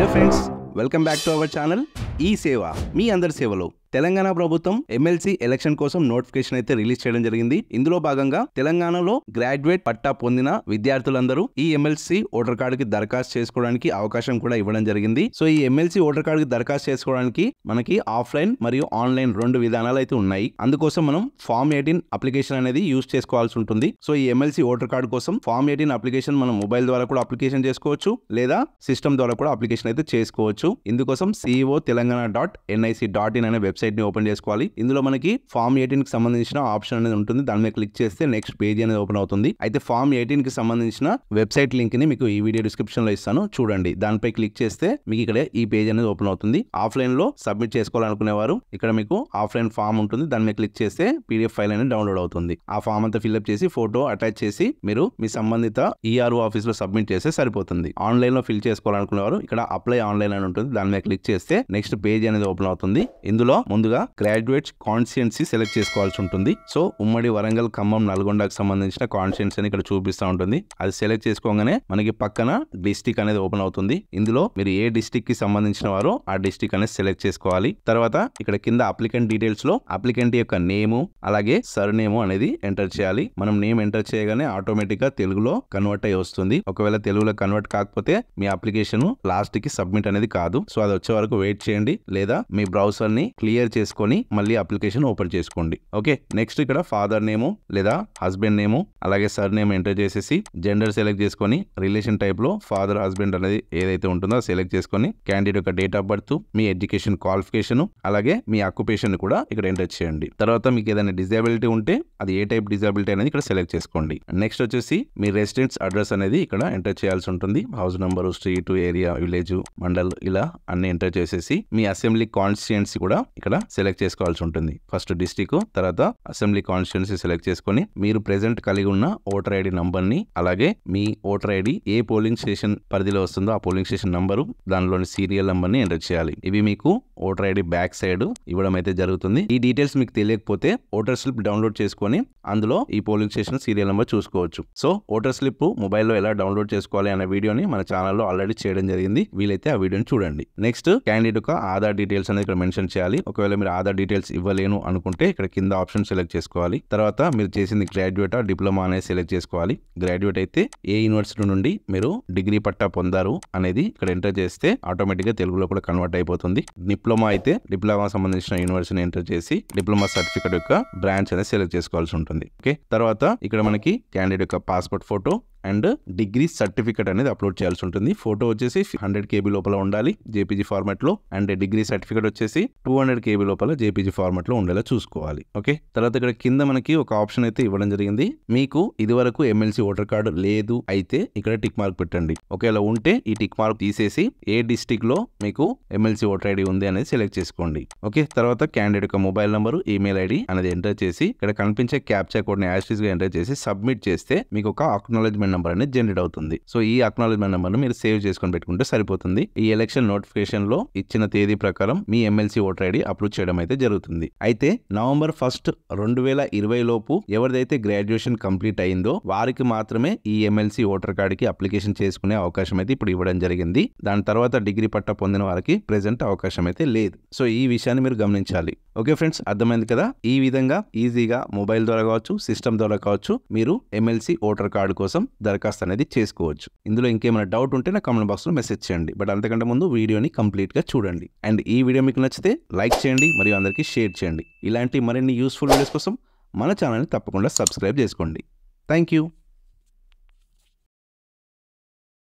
hello friends welcome back to our channel ఈ సేవ మీ అందరి సేవలో తెలంగాణ ప్రభుత్వం ఎమ్మెల్సీ ఎలక్షన్ కోసం నోటిఫికేషన్ అయితే రిలీజ్ చేయడం జరిగింది ఇందులో భాగంగా తెలంగాణలో గ్రాడ్యుయేట్ పట్టా పొందిన విద్యార్థులందరూ ఈ ఎమ్మెల్సీ ఓటర్ కార్డుకి దరఖాస్తు చేసుకోవడానికి అవకాశం కూడా ఇవ్వడం జరిగింది సో ఈ ఎమ్మెల్సీ ఓటర్ కార్డుకి దరఖాస్తు చేసుకోవడానికి మనకి ఆఫ్లైన్ మరియు ఆన్లైన్ రెండు విధానాలు అయితే ఉన్నాయి అందుకోసం మనం ఫామ్ ఎయిటీన్ అప్లికేషన్ అనేది యూజ్ చేసుకోవాల్సి ఉంటుంది సో ఈ ఎమ్మెల్సీ ఓటర్ కార్డు కోసం ఫామ్ ఎయిటీన్ అప్లికేషన్ మనం మొబైల్ ద్వారా కూడా అప్లికేషన్ చేసుకోవచ్చు లేదా సిస్టమ్ ద్వారా కూడా అప్లికేషన్ అయితే చేసుకోవచ్చు ఇందుకోసం CEO Telangana dot NIC dot in అనే వెబ్సైట్ ని ఓపెన్ చేసుకోవాలి ఇందులో మనకి ఫామ్ కి సంబంధించిన ఆప్షన్ అనేది ఉంటుంది దాని మీద క్లిక్ చేస్తే నెక్స్ట్ పేజ్ అనేది ఓపెన్ అవుతుంది అయితే ఫామ్ కి సంబంధించిన వెబ్సైట్ లింక్ని మీకు ఈ వీడియో డిస్క్రిప్షన్లో ఇస్తాను చూడండి దానిపై క్లిక్ చేస్తే మీకు ఇక్కడ ఈ పేజ్ అనేది ఓపెన్ అవుతుంది ఆఫ్లైన్లో సబ్మిట్ చేసుకోవాలనుకునేవారు ఇక్కడ మీకు ఆఫ్లైన్ ఫామ్ ఉంటుంది దాని మీద క్లిక్ చేస్తే పీడిఎఫ్ ఫైల్ అనేది డౌన్లోడ్ అవుతుంది ఆ ఫామ్ అంతా ఫిల్అప్ చేసి ఫోటో అటాచ్ చేసి మీరు మీ సంబంధిత ఈఆర్ఓ ఆఫీస్లో సబ్మిట్ చేస్తే సరిపోతుంది ఆన్లైన్లో ఫిల్ చేసుకోవాలనుకునేవారు ఇక్కడ అప్లై ఆన్లైన్ అని ఉంటుంది దాని మీద క్లిక్ చేస్తే నెక్స్ట్ పేజ్ అనేది ఓపెన్ అవుతుంది ఇందులో ముందుగా గ్రాడ్యుయేట్స్ కాన్స్టిట్యున్సీ సెలెక్ట్ చేసుకోవాల్సి ఉంటుంది సో ఉమ్మడి వరంగల్ ఖమ్మం నల్గొండకు సంబంధించిన కాన్స్టిట్యున్సీ అని ఇక్కడ చూపిస్తూ ఉంటుంది అది సెలెక్ట్ చేసుకోగానే మనకి పక్కన డిస్టిక్ అనేది ఓపెన్ అవుతుంది ఇందులో మీరు ఏ డిస్టిక్ కి సంబంధించిన వారు ఆ డిస్టిక్ అనేది సెలెక్ట్ చేసుకోవాలి తర్వాత ఇక్కడ కింద అప్లికెంట్ డీటెయిల్స్ లో అప్లికెంట్ యొక్క నేము అలాగే సర్ నేమ్ అనేది ఎంటర్ చేయాలి మనం నేమ్ ఎంటర్ చేయగానే ఆటోమేటిక్ గా తెలుగులో కన్వర్ట్ అయ్యి వస్తుంది ఒకవేళ తెలుగులో కన్వర్ట్ కాకపోతే మీ అప్లికేషన్ లాస్ట్ కి సబ్మిట్ అనేది కాదు సో అది వచ్చే వరకు వెయిట్ చేయండి లేదా మీ బ్రౌజర్ ని క్లియర్ క్లియర్ చేసుకొని మళ్ళీ అప్లికేషన్ ఓపెన్ చేసుకోండి ఓకే నెక్స్ట్ ఇక్కడ ఫాదర్ నేము లేదా హస్బెండ్ నేము అలాగే సర్ నేమ్ ఎంటర్ చేసేసి జెండర్ సెలెక్ట్ చేసుకొని రిలేషన్ టైప్లో ఫాదర్ హస్బెండ్ అనేది ఏదైతే ఉంటుందో సెలెక్ట్ చేసుకొని క్యాండిడేట్ యొక్క డేట్ ఆఫ్ బర్త్ మీ ఎడ్యుకేషన్ క్వాలిఫికేషన్ అలాగే మీ ఆక్యుపేషన్ కూడా ఇక్కడ ఎంటర్ చేయండి తర్వాత మీకు ఏదైనా డిజబిలిటీ ఉంటే అది ఏ టైప్ డిజబిలిటీ అనేది ఇక్కడ సెలెక్ట్ చేసుకోండి నెక్స్ట్ వచ్చేసి మీ రెసిడెన్స్ అడ్రస్ అనేది ఇక్కడ ఎంటర్ చేయాల్సి ఉంటుంది house number street area village mandal ఇలా అన్ని ఎంటర్ చేసేసి మీ అసెంబ్లీ కాన్స్టిట్యున్సీ కూడా ఇక్కడ ఇక్కడ సెలెక్ట్ చేసుకోవాల్సి ఉంటుంది ఫస్ట్ డిస్టిక్ తర్వాత అసెంబ్లీ కాన్స్టిట్యున్సీ సెలెక్ట్ చేసుకుని మీరు ప్రెసెంట్ కలిగి ఉన్న ఓటర్ ఐడి నంబర్ ని అలాగే మీ ఓటర్ ఐడి ఏ పోలింగ్ స్టేషన్ పరిధిలో వస్తుందో ఆ పోలింగ్ స్టేషన్ నంబరు దానిలోని సీరియల్ నంబర్ ని ఎంటర్ చేయాలి ఇవి మీకు ఓటర్ ఐడి బ్యాక్ సైడ్ ఇవ్వడం అయితే జరుగుతుంది ఈ డీటెయిల్స్ మీకు తెలియకపోతే ఓటర్ స్లిప్ డౌన్లోడ్ చేసుకుని అందులో ఈ పోలింగ్ స్టేషన్ సీరియల్ నెంబర్ చూసుకోవచ్చు సో ఓటర్ స్లిప్ మొబైల్లో ఎలా డౌన్లోడ్ చేసుకోవాలి అనే వీడియోని మన ఛానల్లో ఆల్రెడీ చేయడం జరిగింది వీలైతే ఆ వీడియోని చూడండి నెక్స్ట్ క్యాండిడేట్ యొక్క ఆధార్ డీటెయిల్స్ అనేది ఇక్కడ మెన్షన్ చేయాలి ఒక ఒకవేళ మీరు ఆధార్ డీటెయిల్స్ ఇవ్వలేను అనుకుంటే ఇక్కడ కింద ఆప్షన్ సెలెక్ట్ చేసుకోవాలి తర్వాత మీరు చేసింది గ్రాడ్యుయేటా డిప్లొమా అనేది సెలెక్ట్ చేసుకోవాలి గ్రాడ్యుయేట్ అయితే ఏ యూనివర్సిటీ నుండి మీరు డిగ్రీ పట్టా పొందారు అనేది ఇక్కడ ఎంటర్ చేస్తే ఆటోమేటిక్గా తెలుగులో కూడా కన్వర్ట్ అయిపోతుంది డిప్లొమా అయితే డిప్లొమా సంబంధించిన యూనివర్సిటీని ఎంటర్ చేసి డిప్లొమా సర్టిఫికేట్ యొక్క బ్రాంచ్ అనేది సెలెక్ట్ చేసుకోవాల్సి ఉంటుంది ఓకే తర్వాత ఇక్కడ మనకి క్యాండిడేట్ యొక్క passport photo and degree certificate అనేది అప్లోడ్ చేయాల్సి ఉంటుంది ఫోటో వచ్చేసి హండ్రెడ్ కేబీ లోపల ఉండాలి జేపీజీ లో అండ్ డిగ్రీ సర్టిఫికేట్ వచ్చేసి టూ హండ్రెడ్ కేబీ లోపల జేపీజీ ఫార్మాట్లో ఉండేలా చూసుకోవాలి ఓకే తర్వాత ఇక్కడ కింద మనకి ఒక ఆప్షన్ అయితే ఇవ్వడం జరిగింది మీకు ఇదివరకు ఎమ్మెల్సీ ఓటర్ కార్డు లేదు అయితే ఇక్కడ టిక్ మార్క్ పెట్టండి ఒకవేళ ఉంటే ఈ టిక్ మార్క్ తీసేసి ఏ డిస్టిక్ లో మీకు ఎమ్మెల్సీ ఓటర్ ఐడి ఉంది అనేది సెలెక్ట్ చేసుకోండి ఓకే తర్వాత క్యాండిడేట్ యొక్క మొబైల్ నంబర్ ఈమెయిల్ ఐడి అనేది ఎంటర్ చేసి ఇక్కడ కనిపించే క్యాప్చర్ కోడ్ ని యాస్ట్రీస్ గా ఎంటర్ చేసి సబ్మిట్ చేస్తే మీకు ఒక అక్నాలజ్మెంట్ అక్నాలజ్మెంట్ నెంబర్ అనేది జనరేట్ అవుతుంది సో ఈ అక్నాలజ్మెంట్ నెంబర్ మీరు సేవ్ చేసుకొని పెట్టుకుంటే సరిపోతుంది ఈ ఎలక్షన్ నోటిఫికేషన్ లో ఇచ్చిన తేదీ ప్రకారం మీ ఎమ్మెల్సీ ఓటర్ ఐడి అప్లోడ్ చేయడం అయితే జరుగుతుంది అయితే నవంబర్ ఫస్ట్ రెండు వేల ఇరవై లోపు ఎవరిదైతే గ్రాడ్యుయేషన్ కంప్లీట్ అయిందో వారికి మాత్రమే ఈ ఎమ్మెల్సీ ఓటర్ కార్డుకి అప్లికేషన్ చేసుకునే అవకాశం అయితే ఇప్పుడు ఇవ్వడం జరిగింది దాని తర్వాత డిగ్రీ పట్ట పొందిన వారికి ప్రెజెంట్ అవకాశం అయితే లేదు సో ఈ విషయాన్ని మీరు గమనించాలి ఓకే ఫ్రెండ్స్ అర్థమైంది కదా ఈ విధంగా ఈజీగా మొబైల్ ద్వారా కావచ్చు సిస్టమ్ ద్వారా కావచ్చు మీరు ఎమ్మెల్సీ ఓటర్ కార్డు కోసం దరఖాస్తు అనేది చేసుకోవచ్చు ఇందులో ఇంకేమైనా డౌట్ ఉంటే నా కమెంట్ బాక్స్లో మెసేజ్ చేయండి బట్ అంతకంటే ముందు వీడియోని కంప్లీట్గా చూడండి అండ్ ఈ వీడియో మీకు నచ్చితే లైక్ చేయండి మరియు అందరికీ షేర్ చేయండి ఇలాంటి మరిన్ని యూస్ఫుల్ వీడియోస్ కోసం మన ఛానల్ని తప్పకుండా సబ్స్క్రైబ్ చేసుకోండి థ్యాంక్ యూ